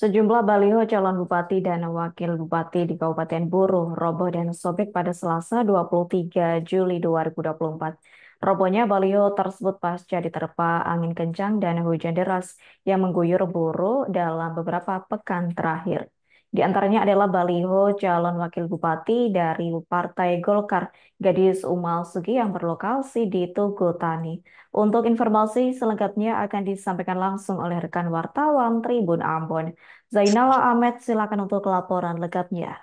Sejumlah baliho calon bupati dan wakil bupati di Kabupaten Buruh roboh dan sobek pada Selasa 23 Juli 2024. Robohnya baliho tersebut pasca diterpa angin kencang dan hujan deras yang mengguyur Buruh dalam beberapa pekan terakhir. Di antaranya adalah baliho calon wakil bupati dari Partai Golkar, Gadis Umal Sugi yang berlokasi di Tugu Tani. Untuk informasi selengkapnya akan disampaikan langsung oleh rekan wartawan Tribun Ambon. Zainal Ahmed, silakan untuk laporan lengkapnya.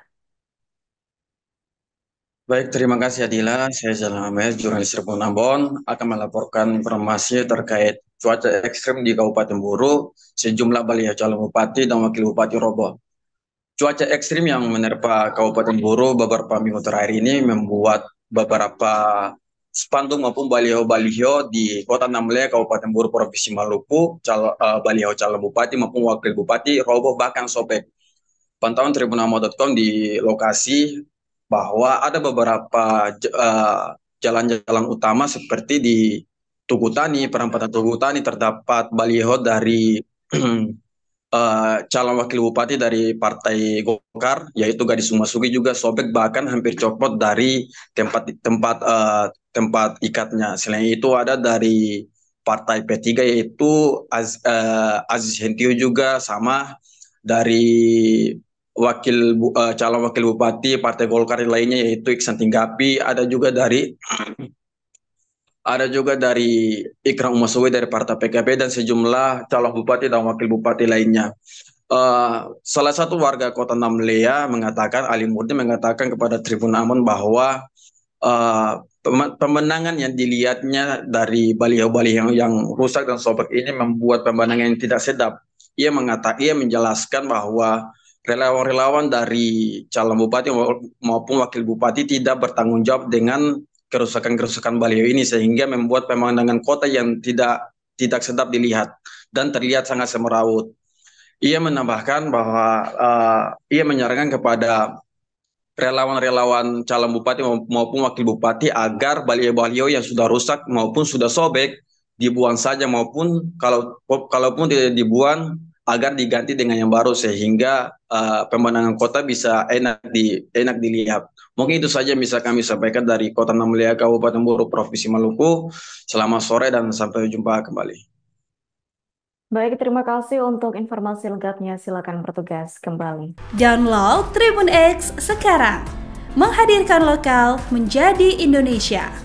Baik, terima kasih Adila. Saya Zainal Ahmed, jurnalis Tribun Ambon, akan melaporkan informasi terkait cuaca ekstrim di Kabupaten Buru, sejumlah baliho calon bupati dan wakil bupati roboh. Cuaca ekstrim yang menerpa Kabupaten Boro beberapa minggu terakhir ini membuat beberapa spanduk maupun baliho-baliho di Kota Namle, Kabupaten Buru, Provinsi Maluku, cal, uh, baliho calon bupati maupun wakil bupati roboh bahkan sobek. Pantauan tribunamo.com di lokasi bahwa ada beberapa eh, jalan-jalan uh, utama seperti di Tugutani, perempatan Tugutani terdapat baliho dari eh, Eh, calon wakil bupati dari partai Golkar yaitu Gadis sumasuki juga sobek bahkan hampir copot dari tempat tempat uh, tempat ikatnya. Selain itu ada dari partai P3 yaitu Az, uh, Aziz Hentio juga sama dari wakil uh, calon wakil bupati partai Golkar lainnya yaitu Iksan Tinggapi ada juga dari ada juga dari Ikram Umasowi dari Partai PKB dan sejumlah calon bupati dan wakil bupati lainnya. Uh, salah satu warga kota Namlea mengatakan, Ali Murni mengatakan kepada Tribun Amun bahwa uh, pemenangan yang dilihatnya dari baliho-baliho yang, yang rusak dan sobek ini membuat pemenangan yang tidak sedap. Ia mengatakan, ia menjelaskan bahwa relawan-relawan dari calon bupati maupun wakil bupati tidak bertanggung jawab dengan kerusakan-kerusakan baliho ini sehingga membuat pemandangan kota yang tidak tidak sedap dilihat dan terlihat sangat semeraut. Ia menambahkan bahwa uh, ia menyarankan kepada relawan-relawan calon bupati maupun wakil bupati agar baliho-baliho yang sudah rusak maupun sudah sobek dibuang saja maupun kalau kalaupun tidak dibuang agar diganti dengan yang baru sehingga uh, eh, pemandangan kota bisa enak di enak dilihat. Mungkin itu saja bisa kami sampaikan dari Kota Namlia Kabupaten Buru Provinsi Maluku. Selamat sore dan sampai jumpa kembali. Baik, terima kasih untuk informasi lengkapnya. Silakan bertugas kembali. Download Tribun X sekarang. Menghadirkan lokal menjadi Indonesia.